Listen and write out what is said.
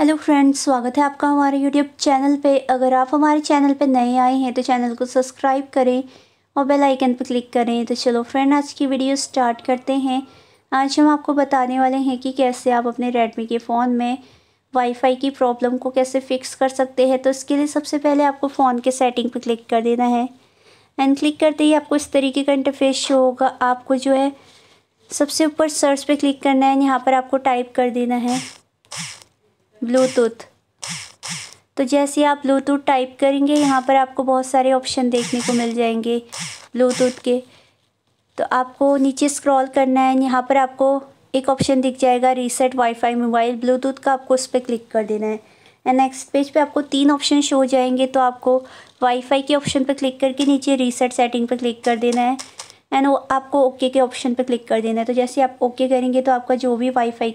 hello friends स्वागत है आपका हमारे यूट्यूब चैनल पे अगर आप हमारे चैनल पे नए आए हैं तो चैनल को सब्सक्राइब करें और बेल आइकन पर क्लिक करें तो चलो फ्रेंड आज की वीडियो स्टार्ट करते हैं आज हम आपको बताने वाले हैं कि कैसे आप अपने रेडमी के फ़ोन में वाईफाई की प्रॉब्लम को कैसे फ़िक्स कर सकते हैं तो इसके लिए सबसे पहले आपको फ़ोन के सेटिंग पर क्लिक कर देना है एंड क्लिक करते ही आपको इस तरीके का इंटरफेस शो होगा आपको जो है सबसे ऊपर सर्च पर क्लिक करना है यहाँ पर आपको टाइप कर देना है ब्लूटूथ तो जैसे आप ब्लूटूथ टाइप करेंगे यहाँ पर आपको बहुत सारे ऑप्शन देखने को मिल जाएंगे ब्लूटूथ के तो आपको नीचे स्क्रॉल करना है यहाँ पर आपको एक ऑप्शन दिख जाएगा रीसेट वाईफाई मोबाइल ब्लूटूथ का आपको उस पर क्लिक कर देना है एंड नेक्स्ट पेज पे आपको तीन ऑप्शन शो हो जाएंगे तो आपको वाईफाई के ऑप्शन पर क्लिक करके नीचे रीसेट सेटिंग पर क्लिक कर देना है एंड आपको ओके के ऑप्शन पर क्लिक कर देना है तो जैसे आप ओके करेंगे तो आपका जो भी वाईफाई